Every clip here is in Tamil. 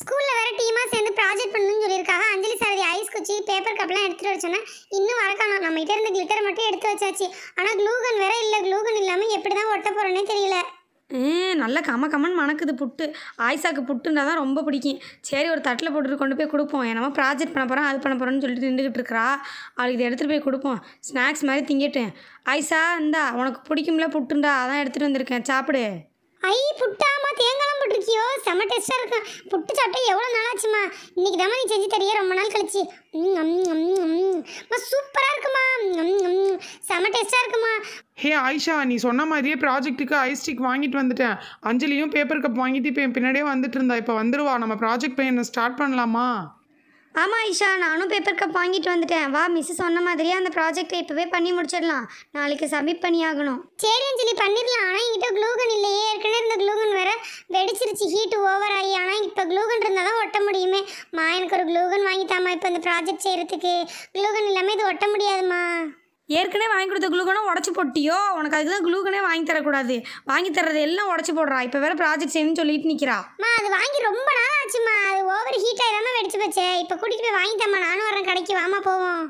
ஸ்கூலில் வேறு டீமாக சேர்ந்து ப்ராஜெக்ட் பண்ணணும்னு சொல்லியிருக்காங்க அஞ்சலி சாரதி ஐஸ் குச்சி பேப்பர் கப்லாம் எடுத்துகிட்டு வச்சோன்னா இன்னும் வரக்கணும் நம்ம கிட்டே இருந்து கிளிட்டர் மட்டும் எடுத்து வச்சாச்சு ஆனால் க்ளூகன் வேற இல்லை க்ளூகன் இல்லாமல் எப்படி தான் ஒட்ட போகிறோன்னே தெரியல ஏ நல்ல கம கமன் மணக்குது புட்டு ஆயிசாக்கு புட்டுன்னா தான் ரொம்ப பிடிக்கும் சரி ஒரு தட்டில் போட்டுட்டு கொண்டு போய் கொடுப்போம் என்னமோ ப்ராஜெக்ட் பண்ண போகிறோம் அது பண்ண போகிறோன்னு சொல்லிட்டு நின்றுக்கிட்டு இருக்கிறா அவளுக்கு இதை எடுத்துகிட்டு போய் கொடுப்போம் ஸ்நாக்ஸ் மாதிரி திங்கட்டு ஆயிஷா இந்தா உனக்கு பிடிக்கும்ல புட்டுண்டா அதான் எடுத்துகிட்டு வந்திருக்கேன் சாப்பிடு ஐ புட்டாமா தேங்காயம் போட்டிருக்கியோ செம டேஸ்ட்டாக இருக்கும் புட்டு சாப்பிட்டா எவ்வளோ நாளாச்சுமா இன்னைக்கு தான் நீ செஞ்சு தெரிய ரொம்ப நாள் கழிச்சு சூப்பராக இருக்குமா செம டேஸ்ட்டாக இருக்குமா ஹே ஆயிஷா நீ சொன்ன மாதிரியே ப்ராஜெக்ட்டுக்கு ஐஸ்டிக் வாங்கிட்டு வந்துட்டேன் அஞ்சலியும் பேப்பர் கப் வாங்கிட்டு இப்போ என் பின்னாடியே வந்துட்டு இருந்தா இப்போ வந்துடுவா நம்ம ப்ராஜெக்ட் பையனை ஸ்டார்ட் பண்ணலாமா ஆமாம் ஐஷா நானும் பேப்பர் கப் வாங்கிட்டு வந்துட்டேன் வா மிஸ் சொன்ன மாதிரியே அந்த ப்ராஜெக்டை இப்போவே பண்ணி முடிச்சிடலாம் நாளைக்கு சப்மிட் பண்ணி ஆகணும் சரி அஞ்சலி பண்ணிடலாம் ஆனால் என்கிட்ட க்ளூகன் இல்லையே ஏற்கனவே இருந்த க்ளூகன் வேற வெடிச்சிருச்சு ஹீட் ஓவர் ஆகி ஆனால் இப்போ க்ளூகன் இருந்தால் தான் ஒட்ட முடியுமே மா எனக்கு ஒரு க்ளூகன் வாங்கிட்டாமா இப்போ இந்த ப்ராஜெக்ட் செய்கிறதுக்கு க்ளூகன் இல்லாமல் இது ஒட்ட முடியாதுமா ஏற்கனவே வாங்கி கொடுத்த குளூகனே உடச்சி போட்டியோ உனக்கு அதுக்கு தான் குளூகனே வாங்கி தரக்கூடாது வாங்கி தரது எல்லாம் உடச்சி போடுறா இப்போ வேற ப்ராஜெக்ட் செய்யணும்னு சொல்லிட்டு நிற்கிறா அம்மா அது வாங்கி ரொம்ப நாள் ஆச்சுமா அது ஓவர் ஹீட் இல்லாமல் வெடிச்சு போச்சே இப்போ கூட்டிகிட்டு போய் வாங்கிட்டம்மா நானும் வரேன் கடைக்கு வாமா போவோம்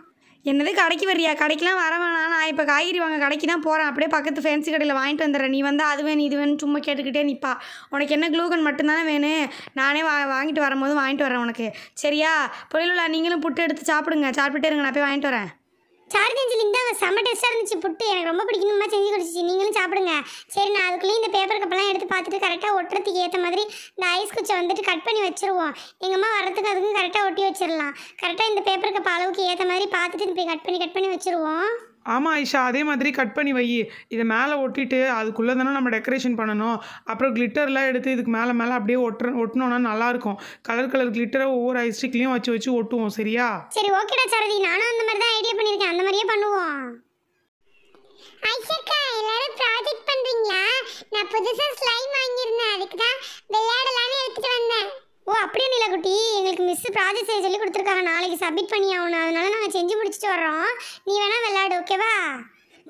என்னது கடைக்கு வரியா கடைக்கெலாம் வர வேணாம் நான் இப்போ காய்கறி வாங்க கடைக்கு தான் போகிறேன் அப்படியே பக்கத்து ஃபேன்சி கடையில் வாங்கிட்டு வந்துடுறேன் நீ வந்தால் அது வேணும் இது வேணும் சும்மா கேட்டுக்கிட்டே நிற்பா உனக்கு என்ன க்ளூகன் மட்டும்தானே வேணும் நானே வா வாங்கிட்டு வரும்போது வாங்கிட்டு வரேன் உனக்கு சரியா பொருள் நீங்களும் புட்டு எடுத்து சாப்பிடுங்க சாப்பிட்டுட்டே இருங்க நான் போய் வாங்கிட்டு வரேன் சாருதி அஞ்சலி தான் செம்ம டேஸ்ட்டாக இருந்துச்சு புட்டு எனக்கு ரொம்ப பிடிக்கணுமா செஞ்சு குடிச்சிச்சு நீங்களும் சாப்பிடுங்க சரி நான் அதுக்குள்ளேயும் இந்த பேப்பர் கப்பெல்லாம் எடுத்து பார்த்துட்டு கரெக்டாக ஒட்டுறதுக்கு ஏற்ற மாதிரி இந்த ஐஸ் குச்சை வந்துட்டு கட் பண்ணி வச்சுருவோம் எங்கள் அம்மா வரத்துக்கு அதுக்கும் கரெக்டாக ஒட்டி வச்சிடலாம் கரெக்டாக இந்த பேப்பர் கப் அளவுக்கு ஏற்ற மாதிரி பார்த்துட்டு போய் கட் பண்ணி கட் பண்ணி வச்சுருவோம் ஆமாம் ஐஷா அதே மாதிரி கட் பண்ணி வை இதை மேலே ஒட்டிட்டு அதுக்குள்ளே தானே நம்ம டெக்கரேஷன் பண்ணணும் அப்புறம் கிளிட்டர்லாம் எடுத்து இதுக்கு மேலே மேலே அப்படியே ஒட்டுற ஒட்டினோன்னா நல்லாயிருக்கும் கலர் கலர் கிளிட்டரை ஒவ்வொரு ஐஸ்டிக்லேயும் வச்சு வச்சு ஒட்டுவோம் சரியா சரி ஓகேடா சரதி நானும் அந்த மாதிரி தான் ஐடியா பண்ணியிருக்கேன் அந்த மாதிரியே பண்ணுவோம் ஐஷக்கா எல்லாரும் ப்ராஜெக்ட் பண்ணுறீங்களா நான் புதுசாக ஸ்லைம் வாங்கியிருந்தேன் அதுக்கு தான் விளையாடலான்னு எடுத்துகிட்டு வந்தேன் மிஸ் ப்ராஜெக்ட் செய்ய சொல்லி கொடுத்துருக்காங்க நாளைக்கு சப்மிட் பண்ணி ஆகணும் அதனால நாங்கள் செஞ்சு முடிச்சுட்டு வர்றோம் நீ வேணால் விளையாடு ஓகேவா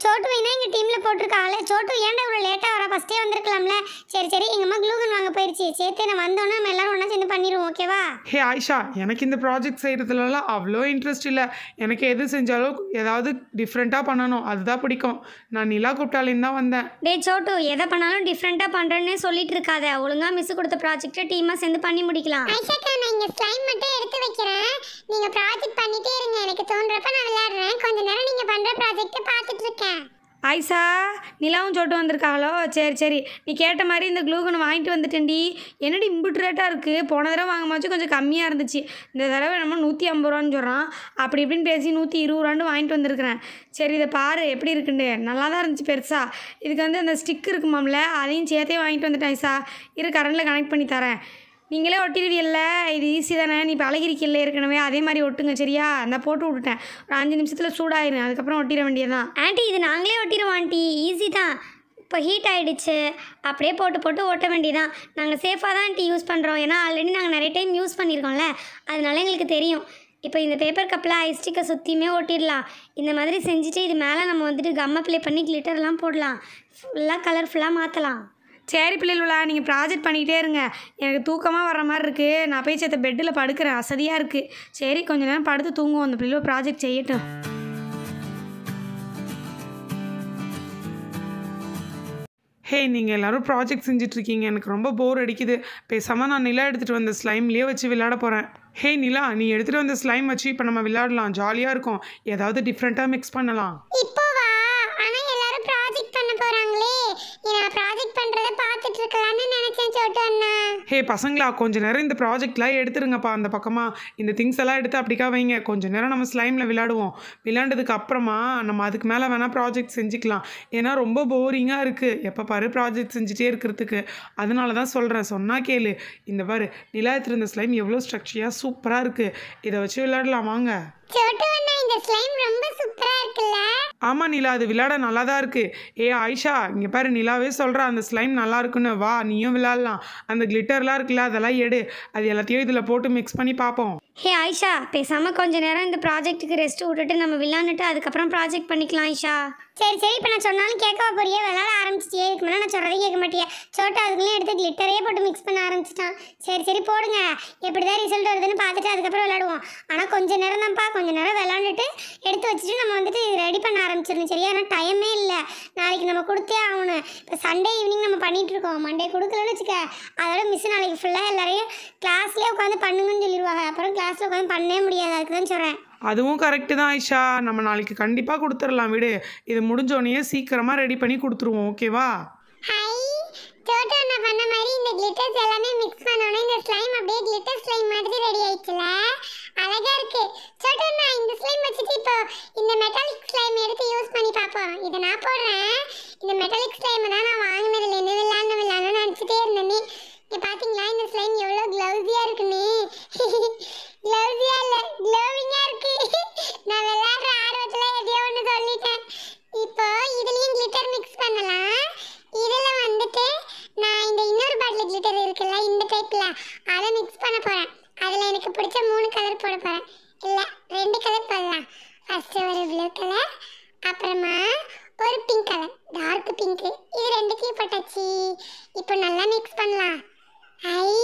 சோட்டு வைனா எங்கள் டீமில் போட்டிருக்க சோட்டு ஏன்டா இவ்வளோ லேட்டாக வரா ஃபஸ்ட்டே வந்திருக்கலாம்ல சரி சரி எங்கள் அம்மா க்ளூகன் வாங்க போயிடுச்சு சேர்த்து நான் வந்தோன்னா நம்ம எல்லாரும் ஒன்றா சேர்ந்து பண்ணிடுவோம் ஓகேவா ஹே ஆயிஷா எனக்கு இந்த ப்ராஜெக்ட் செய்கிறதுலலாம் அவ்வளோ இன்ட்ரெஸ்ட் இல்லை எனக்கு எது செஞ்சாலும் ஏதாவது டிஃப்ரெண்ட்டாக பண்ணணும் அதுதான் பிடிக்கும் நான் நிலா கூப்பிட்டாலையும் தான் வந்தேன் டே சோட்டு எதை பண்ணாலும் டிஃப்ரெண்ட்டாக பண்ணுறேன்னு சொல்லிட்டு இருக்காத ஒழுங்காக மிஸ் கொடுத்த ப்ராஜெக்ட்டை டீமாக சேர்ந்து பண்ணி முடிக்கலாம் ஐஷாக்கா நான் இங்கே ஸ்லைம் மட்டும் எடுத்து வைக்கிறேன் நீங்கள் ப்ராஜெக்ட் பண்ணிட்டே இருங்க எனக்கு தோன்றப்ப நான் விளையாடுறேன் கொஞ்ச நேரம் நீங்கள் பண்ணுற ப்ராஜெக்ட்டை பார்த்துட்டு இருக்கேன் ஆயிஷா நிலாவும் சொட்டு வந்திருக்காங்களோ சரி சரி நீ கேட்ட மாதிரி இந்த க்ளூகன் வாங்கிட்டு வந்துட்டேன்டி என்னடி இம்புட்ரேட்டாக ரேட்டாக இருக்குது போன தடவை வாங்கும்போது கொஞ்சம் கம்மியாக இருந்துச்சு இந்த தடவை நம்ம நூற்றி ஐம்பது ரூபான்னு சொல்கிறான் அப்படி இப்படின்னு பேசி நூற்றி இருபது ரூபான்னு வாங்கிட்டு வந்திருக்கிறேன் சரி இதை பாரு எப்படி இருக்குன்னு நல்லா தான் இருந்துச்சு பெருசாக இதுக்கு வந்து அந்த ஸ்டிக் இருக்குமாம்ல அதையும் சேர்த்தே வாங்கிட்டு வந்துட்டேன் ஐசா இரு கரண்டில் கனெக்ட் பண்ணி தரேன் நீங்களே ஒட்டிடுவீல்ல இது ஈஸி தானே நீ பழகிருக்கீல்ல ஏற்கனவே அதே மாதிரி ஒட்டுங்க சரியா அந்த போட்டு விட்டுட்டேன் ஒரு அஞ்சு நிமிஷத்தில் சூடாயிரும் அதுக்கப்புறம் ஒட்டிட வேண்டியதான் ஆண்டி இது நாங்களே ஒட்டிடுவோம் ஆண்டி ஈஸி தான் இப்போ ஹீட் ஆகிடுச்சு அப்படியே போட்டு போட்டு ஒட்ட வேண்டியதான் நாங்கள் சேஃபாக தான் ஆண்டி யூஸ் பண்ணுறோம் ஏன்னா ஆல்ரெடி நாங்கள் நிறைய டைம் யூஸ் பண்ணியிருக்கோம்ல அதனால எங்களுக்கு தெரியும் இப்போ இந்த பேப்பர் கப்பில் ஐஸ்டிக்கை சுற்றியுமே ஒட்டிடலாம் இந்த மாதிரி செஞ்சுட்டு இது மேலே நம்ம வந்துட்டு கம்மை ப்ளே பண்ணி கிளிட்டர்லாம் போடலாம் ஃபுல்லாக கலர்ஃபுல்லாக மாற்றலாம் சரி பிள்ளைகளா நீங்கள் ப்ராஜெக்ட் பண்ணிகிட்டே இருங்க எனக்கு தூக்கமாக வர மாதிரி இருக்குது நான் போய் சேர்த்த பெட்டில் படுக்கிறேன் அசதியாக இருக்குது சரி கொஞ்ச நேரம் படுத்து தூங்குவோம் அந்த பிள்ளைகள ப்ராஜெக்ட் செய்யட்டும் ஹே நீங்கள் எல்லோரும் ப்ராஜெக்ட் செஞ்சிட்ருக்கீங்க எனக்கு ரொம்ப போர் அடிக்குது பேசாமல் நான் நிலா எடுத்துகிட்டு வந்த ஸ்லைம்லேயே வச்சு விளையாட போகிறேன் ஹே நிலா நீ எடுத்துகிட்டு வந்த ஸ்லைம் வச்சு இப்போ நம்ம விளையாடலாம் ஜாலியாக இருக்கும் ஏதாவது டிஃப்ரெண்ட்டாக மிக்ஸ் பண்ணலாம் இப்போ ஹே பசங்களா கொஞ்சம் நேரம் இந்த ப்ராஜெக்ட்லாம் எடுத்துருங்கப்பா அந்த பக்கமாக இந்த திங்ஸ் எல்லாம் எடுத்து அப்படிக்கா வைங்க கொஞ்சம் நேரம் நம்ம ஸ்லைமில் விளாடுவோம் விளாண்டதுக்கு அப்புறமா நம்ம அதுக்கு மேலே வேணால் ப்ராஜெக்ட் செஞ்சுக்கலாம் ஏன்னா ரொம்ப போரிங்காக இருக்குது எப்போ பாரு ப்ராஜெக்ட் செஞ்சுட்டே இருக்கிறதுக்கு அதனால தான் சொல்கிறேன் சொன்னால் கேளு இந்த பாரு நிலாயத்தில் இருந்த ஸ்லைம் எவ்வளோ ஸ்ட்ரக்சியாக சூப்பராக இருக்குது இதை வச்சு விளையாடலாம் வாங்க இந்த ஸ்லைம் ரொம்ப சூப்பரா இருக்குல்ல ஆமா நிலா அது விளையாட நல்லா தான் இருக்கு ஏ ஆயிஷா இங்க பாரு நிலாவே சொல்றா அந்த ஸ்லைம் நல்லா இருக்குன்னு வா நீயும் விளையாடலாம் அந்த கிளிட்டர்லாம் இருக்குல்ல அதெல்லாம் எடு அது எல்லாத்தையும் இதுல போட்டு மிக்ஸ் பண்ணி பார்ப்போம் ஹே ஆயிஷா பேசாமல் கொஞ்ச நேரம் இந்த ப்ராஜெக்ட்டுக்கு ரெஸ்ட் விட்டுட்டு நம்ம விளாண்டுட்டு அதுக்கப்புறம் ப்ராஜெக்ட் பண்ணிக்கலாம் ஆயிஷா சரி சரி இப்போ நான் சொன்னாலும் கேட்க போறியே விளாட ஆரம்பிச்சிட்டே இருக்கு நான் சொல்கிறதே கேட்க மாட்டேன் சோட்டா அதுக்குள்ளே எடுத்து கிளிட்டரே போட்டு மிக்ஸ் பண்ண ஆரம்பிச்சிட்டான் சரி சரி போடுங்க எப்படி தான் ரிசல்ட் வருதுன்னு பார்த்துட்டு அதுக்கப்புறம் விளாடுவோம் ஆனால் கொஞ்ச நேரம் தான்ப்பா கொஞ்ச நேரம் விளாண்டுட்டு எடுத்து வச்சுட்டு நம்ம வந்துட்டு ரெடி பண்ண ஆரம்பிச்சிடணும் சரியா ஆனால் டைமே இல்லை நாளைக்கு நம்ம கொடுத்தே ஆகணும் இப்போ சண்டே ஈவினிங் நம்ம பண்ணிகிட்ருக்கோம் மண்டே கொடுக்கலன்னு வச்சுக்க அதோட மிஸ் நாளைக்கு ஃபுல்லாக எல்லோரையும் கிளாஸ்லேயே உட்காந்து பண்ணுங்கன்னு சொல்லிடுவாங்க அப்புறம் கிளாஸ் கிளாஸ்ல உட்காந்து பண்ணவே முடியாது அதுக்கு சொல்றேன் அதுவும் கரெக்டு தான் ஐஷா நம்ம நாளைக்கு கண்டிப்பாக கொடுத்துடலாம் விடு இது முடிஞ்சோடனே சீக்கிரமா ரெடி பண்ணி கொடுத்துருவோம் ஓகேவா ஹாய் டோட்டோ நான் பண்ண மாதிரி இந்த கிளிட்டர்ஸ் எல்லாமே மிக்ஸ் பண்ணனும் இந்த ஸ்லைம் அப்படியே கிளிட்டர் ஸ்லைம் ஃபஸ்ட்டு ஒரு ப்ளூ கலர் அப்புறமா ஒரு பிங்க் கலர் டார்க் பிங்க்கு இது ரெண்டுத்தையும் போட்டாச்சு இப்போ நல்லா மிக்ஸ் பண்ணலாம் ஐ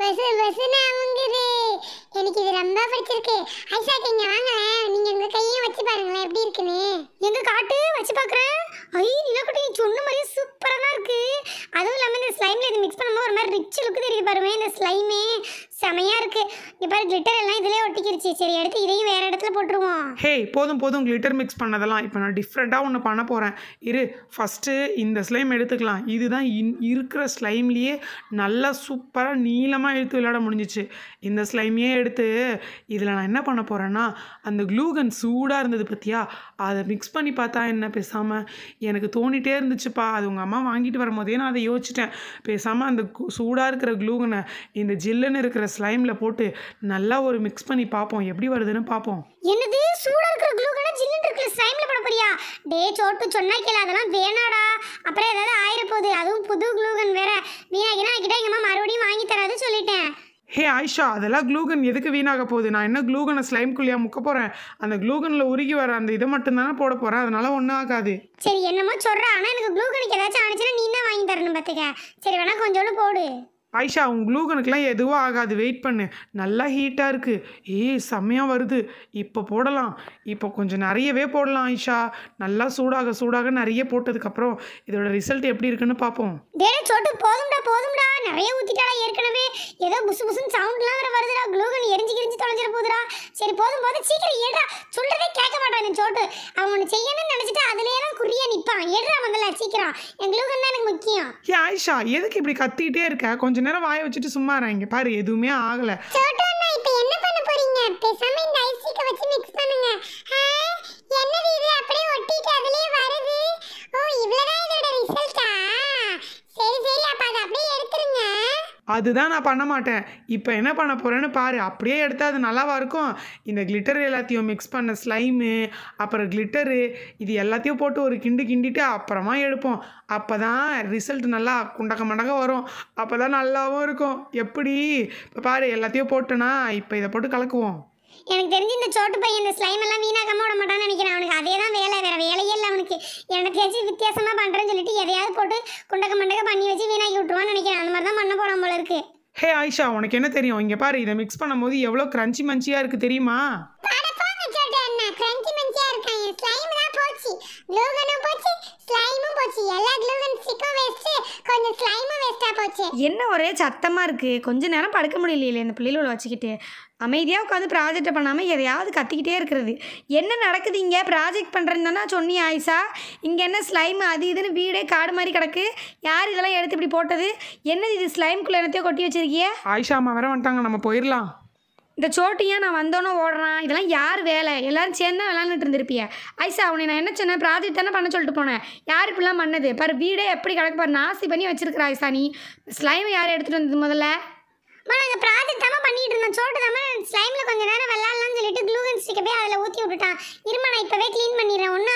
பசு பசுன்னு அமுங்குது எனக்கு இது ரொம்ப பிடிச்சிருக்கு ஐசா இங்கே வாங்களேன் நீங்கள் உங்கள் கையும் வச்சு பாருங்களேன் எப்படி இருக்குன்னு எங்கே காட்டு வச்சு பார்க்குறேன் ஐ நிலக்குட்டி நீ சொன்ன மாதிரியே சூப்பராக தான் இருக்குது அதுவும் இல்லாம இந்த ஸ்லைமில் இது மிக்ஸ் பண்ணும்போது ஒரு மாதிரி ரிச் லுக்கு தெரியுது பாருமே இந்த ஸ்லைமே செமையாக இருக்கு இப்போ கிளிட்டர் எல்லாம் இதிலே ஒட்டிக்கிருச்சு சரி எடுத்து இதை போட்டுருவோம் ஹே போதும் போதும் கிளிட்டர் மிக்ஸ் பண்ணதெல்லாம் இப்போ நான் டிஃப்ரெண்ட்டாக ஒன்று பண்ண போகிறேன் இரு ஃபஸ்ட்டு இந்த ஸ்லைம் எடுத்துக்கலாம் இதுதான் இன் இருக்கிற ஸ்லைம்லேயே நல்லா சூப்பராக நீளமாக எடுத்து விளையாட முடிஞ்சிச்சு இந்த ஸ்லைமையே எடுத்து இதில் நான் என்ன பண்ண போகிறேன்னா அந்த க்ளூகன் சூடாக இருந்தது பற்றியா அதை மிக்ஸ் பண்ணி பார்த்தா என்ன பேசாமல் எனக்கு தோணிட்டே இருந்துச்சுப்பா அது உங்கள் அம்மா வாங்கிட்டு வரும்போதே நான் அதை யோசிச்சிட்டேன் பேசாமல் அந்த சூடாக இருக்கிற க்ளூகனை இந்த ஜில்லுன்னு இருக்கிற ஸ்லைமில் போட்டு நல்லா ஒரு மிக்ஸ் பண்ணி பார்ப்போம் எப்படி வருதுன்னு பார்ப்போம் என்னது சூடா இருக்கிற க்ளூ கண்ணா ஜில்லுன்னு இருக்குல்ல ஸ்லைம்ல போட போறியா டே சோட்டு சொன்னா கேள அதெல்லாம் வேணாடா அப்புறம் ஏதாவது ஆயிர அதுவும் புது க்ளூ கன் வேற வீணாக்கினா கிட்ட எங்க அம்மா மறுபடியும் வாங்கி தராது சொல்லிட்டேன் ஹே ஆயிஷா அதெல்லாம் க்ளூகன் எதுக்கு வீணாக போகுது நான் என்ன க்ளூகனை ஸ்லைம் குள்ளியா முக்க போகிறேன் அந்த க்ளூகனில் உருகி வர அந்த இதை மட்டும்தானே போட போகிறேன் அதனால ஒன்றும் ஆகாது சரி என்னமோ சொல்கிறேன் ஆனால் எனக்கு க்ளூகனுக்கு ஏதாச்சும் ஆனிச்சுன்னா நீ தான் வாங்கி தரணும் பார்த்துக்க சரி வேணா கொஞ்சோண்டு போடு ஆயிஷா உன் க்ளூகனுக்கெலாம் எதுவும் ஆகாது வெயிட் பண்ணு நல்லா ஹீட்டாக இருக்குது ஏய் செம்மையாக வருது இப்போ போடலாம் இப்போ கொஞ்சம் நிறையவே போடலாம் ஆயிஷா நல்லா சூடாக சூடாக நிறைய போட்டதுக்கப்புறம் இதோட ரிசல்ட் எப்படி இருக்குன்னு பார்ப்போம் டேடே போதும்டா போதும்டா நிறைய ஊற்றிட்டாலே ஏற்கனவே ஏதோ புசு புசுன்னு சவுண்ட்லாம் வேறு வருதுடா க்ளூகன் எரிஞ்சு கிரிஞ்சு தொலைஞ்சிட போகுதுடா சரி போதும் போதும் சீக்கிரம் ஏடா சொல்கிறதே கேட்க மாட்டான் இந்த சோட்டு அவன் ஒன்று செய்யணும்னு நினச்சிட்டு தான் குறிய நிற்பான் ஏடுறா முதல்ல சீக்கிரம் என் க்ளூகன் தான் எனக்கு முக்கியம் ஏ ஆயிஷா எதுக்கு இப்படி கத்திக்கிட்டே இருக்க கொஞ்சம் கொஞ்ச நேரம் வாய வச்சுட்டு சும்மா பாரு எதுவுமே ஆகலை அதுதான் நான் பண்ண மாட்டேன் இப்போ என்ன பண்ண போகிறேன்னு பாரு அப்படியே எடுத்தால் அது நல்லாவா இருக்கும் இந்த கிளிட்டர் எல்லாத்தையும் மிக்ஸ் பண்ண ஸ்லைமு அப்புறம் கிளிட்டரு இது எல்லாத்தையும் போட்டு ஒரு கிண்டு கிண்டிட்டு அப்புறமா எடுப்போம் அப்போ தான் ரிசல்ட் நல்லா குண்டக்க மண்டக்க வரும் அப்போ தான் நல்லாவும் இருக்கும் எப்படி இப்போ பாரு எல்லாத்தையும் போட்டுனா இப்போ இதை போட்டு கலக்குவோம் எனக்கு தெரிஞ்சு இந்த சோட்டு பையன் இந்த ஸ்லைம் எல்லாம் வீணாக்காம விட மாட்டான்னு நினைக்கிறேன் அவனுக்கு அதே தான் வேலை வேற வேலையே இல்லை அவனுக்கு எனக்கு தெரிஞ்சு வித்தியாசமா பண்றேன்னு சொல்லிட்டு எதையாவது போட்டு குண்டக்க மண்டக்க பண்ணி ஹே ஆயிஷா உனக்கு என்ன தெரியும் இங்கே பாரு இதை மிக்ஸ் பண்ணும்போது எவ்வளோ க்ரன்ச்சி மஞ்சியாக இருக்குது தெரியுமா ஆமா கிரஞ்சி மஞ்சியா இருக்கான் ஸ்லைம் தான் போச்சு க்ளூகனும் போச்சு ஸ்லைமும் போச்சு எல்லா க்ளூகன் ஸ்டிக்கும் கொஞ்சம் ஸ்லைமும் வேஸ்டா போச்சு என்ன ஒரே சத்தமா இருக்கு கொஞ்ச நேரம் படுக்க முடியலையே இந்த பிள்ளைகளோட வச்சுக்கிட்டு அமைதியாக உட்காந்து ப்ராஜெக்டை பண்ணாமல் எதையாவது கத்திக்கிட்டே இருக்கிறது என்ன நடக்குது இங்கே ப்ராஜெக்ட் பண்ணுறதுனா சொன்னி ஆயிஷா இங்கே என்ன ஸ்லைம் அது இதுன்னு வீடே காடு மாதிரி கிடக்கு யார் இதெல்லாம் எடுத்து இப்படி போட்டது என்னது இது குள்ளே என்னத்தையோ கொட்டி வச்சிருக்கியே ஆயிஷா அம்மா வேற வந்துட்டாங்க நம்ம போயிடலாம் இந்த சோட்டு நான் வந்தோன்னே ஓடுறான் இதெல்லாம் யார் வேலை எல்லாரும் சேர்ந்து தான் விளாண்டுட்டு இருந்திருப்பிய ஐசா உன்னை நான் என்ன சொன்னேன் ப்ராஜெக்ட் தானே பண்ண சொல்லிட்டு போனேன் யார் இப்படிலாம் பண்ணது பாரு வீடே எப்படி கிடக்கு பாரு நாசி பண்ணி வச்சிருக்கிற ஐசா நீ ஸ்லைம் யார் எடுத்துகிட்டு வந்தது முதல்ல நாங்கள் ப்ராஜெக்ட் தாமா பண்ணிட்டு இருந்தோம் சோட்டு தாமா ஸ்லைமில் கொஞ்சம் நேரம் விளாட்லாம்னு சொல்லிட்டு க்ளூகன் ஸ்டிக்கவே அதில் ஊற்றி விட்டுட்டான் இருமா நான் இப்போவே க்ளீன் பண்ணிடுறேன் ஒன்றும்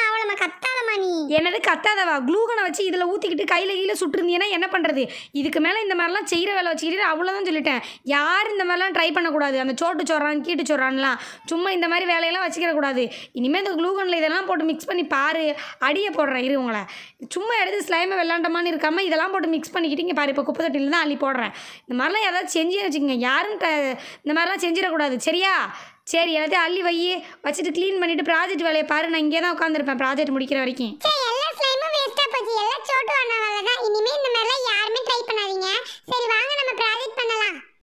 என்னது கத்தாதவா க்ளூகனை வச்சு இதில் ஊற்றிக்கிட்டு கையில் கீழே சுட்டுருந்தீங்கன்னா என்ன பண்ணுறது இதுக்கு மேலே இந்த மாதிரிலாம் செய்கிற வேலை வச்சுக்கிட்டு அவ்வளோதான் சொல்லிட்டேன் யார் இந்த மாதிரிலாம் ட்ரை பண்ணக்கூடாது அந்த சோட்டு சொல்கிறான் கீட்டு சொறான்லாம் சும்மா இந்த மாதிரி வேலையெல்லாம் வச்சுக்கிறக்கூடாது இனிமேல் இந்த க்ளூகனில் இதெல்லாம் போட்டு மிக்ஸ் பண்ணி பாரு அடியை போடுறேன் இரு உங்களை சும்மா எடுத்து ஸ்லைமை விளாண்டமான்னு இருக்காமல் இதெல்லாம் போட்டு மிக்ஸ் பண்ணிக்கிட்டு இங்கே பாரு இப்போ குப்பை தான் அள்ளி போடுறேன் இந்த மாதிரிலாம் ஏதாவது செஞ்சு வச்சுக்கோங்க யாரும் இந்த மாதிரிலாம் செஞ்சிடக்கூடாது சரியா சரி எல்லாத்தையும் அள்ளி வை வச்சுட்டு க்ளீன் பண்ணிட்டு ப்ராஜெக்ட் வேலையை பாரு நான் இங்கே தான் உட்காந்துருப்பேன் ப்ராஜெக்ட் முடிக்கிற வரைக்கும் எல்லா ஸ்லைமும் வேஸ்ட்டாக போச்சு எல்லாம் சோட்டு தான் இனிமேல் இந்த மாதிரிலாம் யாருமே ட்ரை பண்ணாதீங்க சரி வாங்க நம்ம ப்ராஜெக்ட் பண்ணலாம்